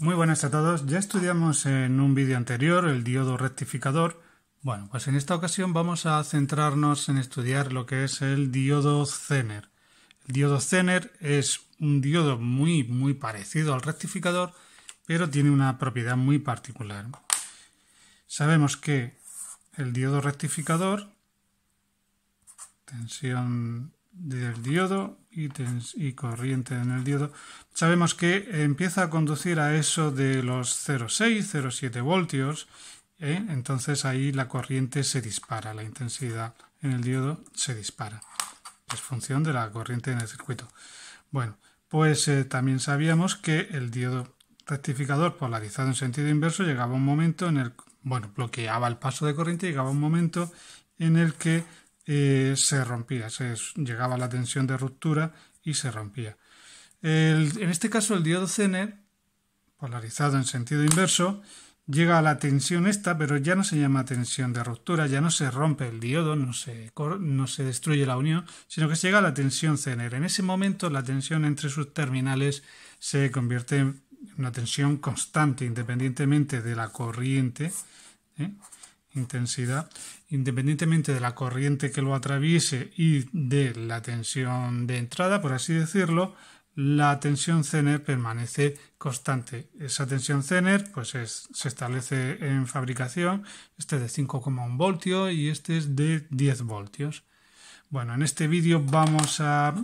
Muy buenas a todos. Ya estudiamos en un vídeo anterior el diodo rectificador. Bueno, pues en esta ocasión vamos a centrarnos en estudiar lo que es el diodo Zener. El diodo Zener es un diodo muy muy parecido al rectificador, pero tiene una propiedad muy particular. Sabemos que el diodo rectificador tensión del diodo y, corriente en el diodo, sabemos que empieza a conducir a eso de los 0,6-0,7 voltios, ¿eh? entonces ahí la corriente se dispara, la intensidad en el diodo se dispara. Es función de la corriente en el circuito. Bueno, pues eh, también sabíamos que el diodo rectificador polarizado en sentido inverso llegaba un momento en el bueno, bloqueaba el paso de corriente, llegaba un momento en el que eh, se rompía, se llegaba a la tensión de ruptura y se rompía. en este caso el diodo Zener, polarizado en sentido inverso, llega a la tensión esta, pero ya no se llama tensión de ruptura, ya no se rompe el diodo, no se, no se destruye la unión, sino que se llega a la tensión Zener. En ese momento la tensión entre sus terminales se convierte en una tensión constante, independientemente de la corriente. ¿eh? intensidad, independientemente de la corriente que lo atraviese y de la tensión de entrada, por así decirlo, la tensión Zener permanece constante. Esa tensión Zener pues es, se establece en fabricación, este es de 5,1 voltios y este es de 10 voltios. Bueno, en este vídeo vamos a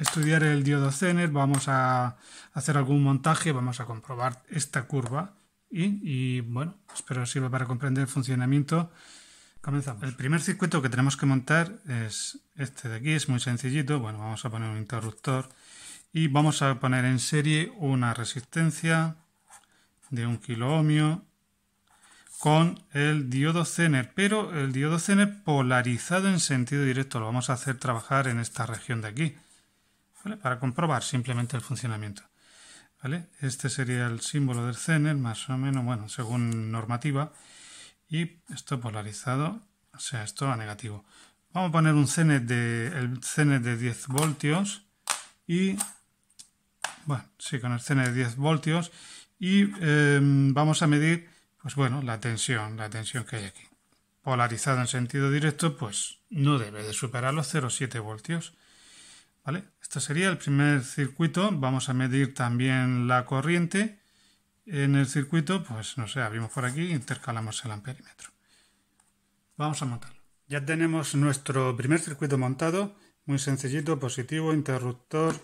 estudiar el diodo Zener, vamos a hacer algún montaje, vamos a comprobar esta curva y, bueno, espero sirva para comprender el funcionamiento. Comenzamos. El primer circuito que tenemos que montar es este de aquí, es muy sencillito. Bueno, vamos a poner un interruptor y vamos a poner en serie una resistencia de un kilo ohmio con el diodo Zener, pero el diodo Zener polarizado en sentido directo. Lo vamos a hacer trabajar en esta región de aquí, para comprobar simplemente el funcionamiento. Este sería el símbolo del zener, más o menos, bueno, según normativa. Y esto polarizado, o sea, esto a negativo. Vamos a poner un zener de, el de 10 voltios y, bueno, sí, con el zener de 10 voltios y em, vamos a medir, pues bueno, la tensión, la tensión que hay aquí. Polarizado en sentido directo, pues no debe de superar los 0,7 voltios. Esto sería el primer circuito. Vamos a medir también la corriente. En el circuito, pues no sé, abrimos por aquí e intercalamos el amperímetro. Vamos a montarlo. Ya tenemos nuestro primer circuito montado. Muy sencillito, positivo, interruptor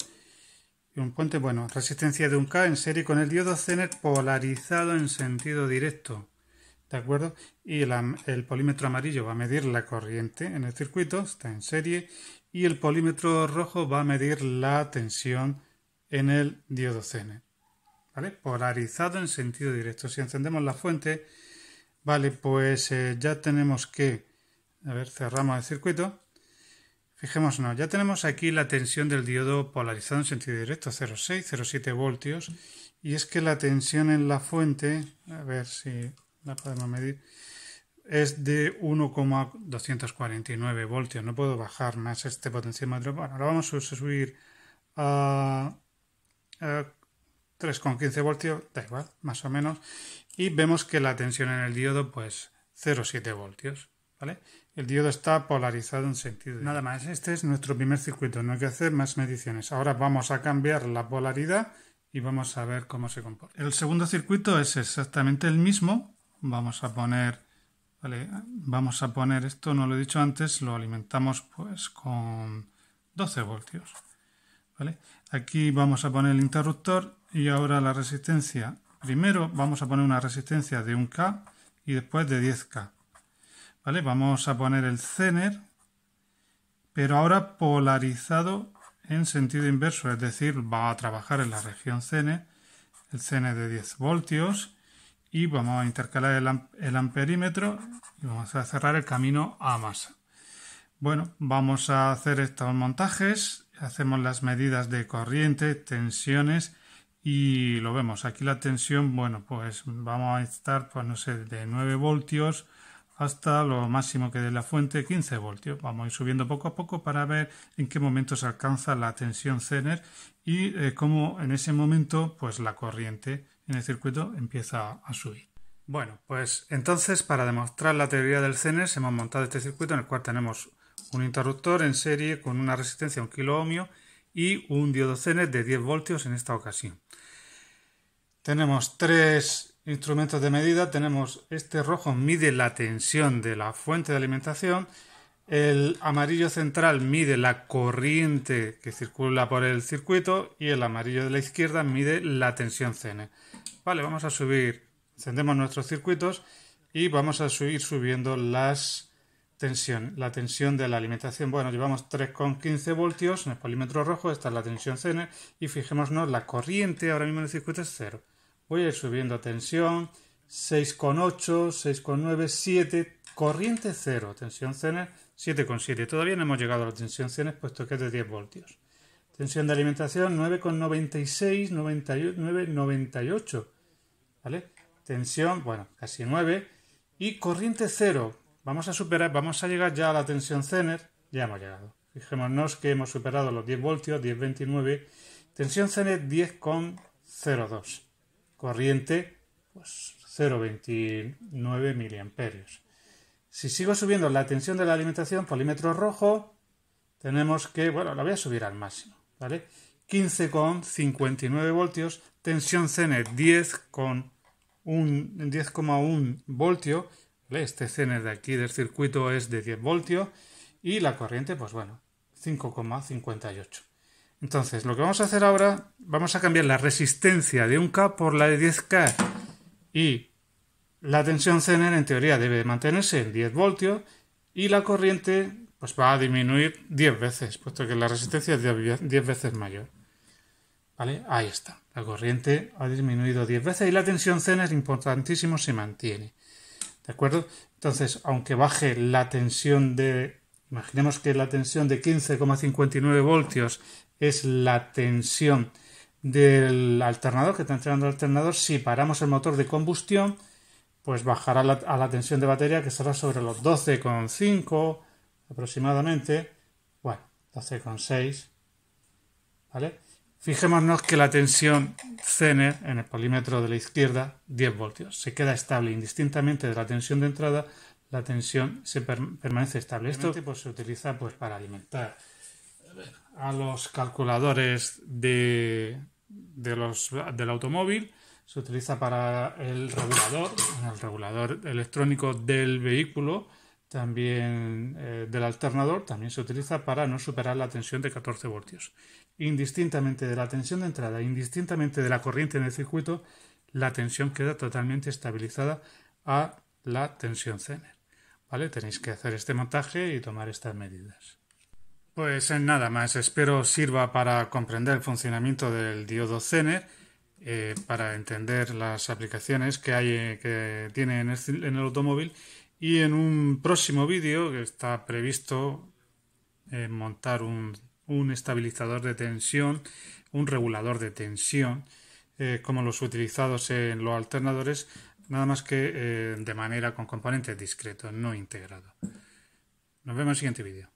y un puente. Bueno, resistencia de un k en serie con el diodo Zener polarizado en sentido directo. ¿De acuerdo? Y el polímetro amarillo va a medir la corriente en el circuito, está en serie y el polímetro rojo va a medir la tensión en el diodo CN. ¿Vale? Polarizado en sentido directo. Si encendemos la fuente, vale, pues eh, ya tenemos que... A ver, cerramos el circuito. Fijémonos, ya tenemos aquí la tensión del diodo polarizado en sentido directo, 0,6, 0,7 voltios. Y es que la tensión en la fuente, a ver si la podemos medir, es de 1,249 voltios. No puedo bajar más este potenciómetro. ahora vamos a subir a, 3,15 voltios, da igual, más o menos. Y vemos que la tensión en el diodo, pues 0,7 voltios. ¿Vale? El diodo está polarizado en sentido. Nada más, este es nuestro primer circuito, no hay que hacer más mediciones. Ahora vamos a cambiar la polaridad y vamos a ver cómo se comporta. El segundo circuito es exactamente el mismo. Vamos a poner vamos a poner esto, no lo he dicho antes, lo alimentamos pues con 12 voltios. ¿Vale? Aquí vamos a poner el interruptor y ahora la resistencia. Primero vamos a poner una resistencia de 1K y después de 10K. ¿Vale? Vamos a poner el zener, pero ahora polarizado en sentido inverso, es decir, va a trabajar en la región zener, el zener de 10 voltios y vamos a intercalar el, amperímetro y vamos a cerrar el camino a masa. Bueno, vamos a hacer estos montajes, hacemos las medidas de corriente, tensiones y lo vemos. Aquí la tensión, bueno, pues vamos a estar, pues no sé, de 9 voltios hasta lo máximo que dé la fuente, 15 voltios. Vamos a ir subiendo poco a poco para ver en qué momento se alcanza la tensión Zener y eh, cómo en ese momento, pues la corriente en el circuito empieza a subir. Bueno, pues entonces para demostrar la teoría del cnes hemos montado este circuito en el cual tenemos un interruptor en serie con una resistencia a kilo ohmio y un diodo CENES de 10 voltios en esta ocasión. Tenemos tres instrumentos de medida, tenemos este rojo mide la tensión de la fuente de alimentación el amarillo central mide la corriente que circula por el circuito y el amarillo de la izquierda mide la tensión CN. Vale, vamos a subir, encendemos nuestros circuitos y vamos a subir subiendo las tensión, la tensión de la alimentación. Bueno, llevamos 3,15 voltios en el polímetro rojo, esta es la tensión CN y fijémonos, la corriente ahora mismo en el circuito es cero. Voy a ir subiendo tensión 6,8, 6,9, 7, corriente cero, tensión CN 7,7. Todavía no hemos llegado a la tensión tensiones puesto que es de 10 voltios. Tensión de alimentación 9,96, 9,98. ¿Vale? Tensión, bueno, casi 9. Y corriente 0. Vamos a superar, vamos a llegar ya a la tensión Zener. Ya hemos llegado. Fijémonos que hemos superado los 10 voltios, 10,29. Tensión Zener 10,02. Corriente, pues 0,29 miliamperios. Si sigo subiendo la tensión de la alimentación, polímetro rojo, tenemos que, bueno, la voy a subir al máximo, ¿vale? 15,59 voltios, tensión CNE 10,1 voltio, ¿vale? Este CNE de aquí del circuito es de 10 voltios y la corriente, pues bueno, 5,58. Entonces, lo que vamos a hacer ahora, vamos a cambiar la resistencia de 1K por la de 10K y la tensión Zener en teoría debe mantenerse en 10 voltios y la corriente pues va a disminuir 10 veces, puesto que la resistencia es 10 veces mayor. ¿Vale? Ahí está. La corriente ha disminuido 10 veces y la tensión Zener importantísimo se mantiene. ¿De acuerdo? Entonces, aunque baje la tensión de Imaginemos que la tensión de 15,59 voltios es la tensión del alternador que está entrenando el alternador. Si paramos el motor de combustión, pues bajará a la tensión de batería que será sobre los 12,5 aproximadamente, bueno, 12,6, ¿vale? Fijémonos que la tensión Zener en el polímetro de la izquierda, 10 voltios, se queda estable indistintamente de la tensión de entrada, la tensión se permanece estable. Esto pues, se utiliza pues, para alimentar a los calculadores de, de los, del automóvil se utiliza para el regulador, el regulador electrónico del vehículo, también eh, del alternador, también se utiliza para no superar la tensión de 14 voltios. Indistintamente de la tensión de entrada, indistintamente de la corriente en el circuito, la tensión queda totalmente estabilizada a la tensión Zener. ¿Vale? Tenéis que hacer este montaje y tomar estas medidas. Pues nada más, espero sirva para comprender el funcionamiento del diodo Zener eh, para entender las aplicaciones que, hay, que tiene en el, automóvil. Y en un próximo vídeo que está previsto eh, montar un, estabilizador de tensión, un regulador de tensión, eh, como los utilizados en los alternadores, nada más que de manera con componentes discretos, no integrado. Nos vemos en el siguiente vídeo.